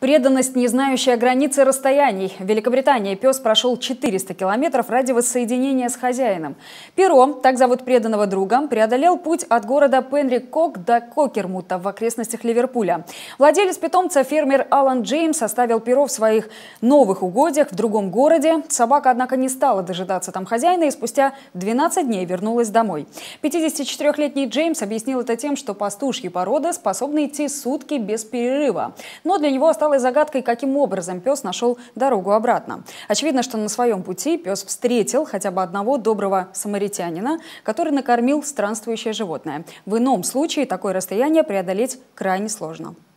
Преданность, не знающая границы расстояний. В Великобритании пес прошел 400 километров ради воссоединения с хозяином. Перо, так зовут преданного друга, преодолел путь от города Пенрикок до Кокермута в окрестностях Ливерпуля. Владелец питомца, фермер Алан Джеймс, оставил перо в своих новых угодьях в другом городе. Собака, однако, не стала дожидаться там хозяина и спустя 12 дней вернулась домой. 54-летний Джеймс объяснил это тем, что пастушьи породы способны идти сутки без перерыва. Но для него осталось стало загадкой, каким образом пес нашел дорогу обратно. Очевидно, что на своем пути пес встретил хотя бы одного доброго самаритянина, который накормил странствующее животное. В ином случае такое расстояние преодолеть крайне сложно.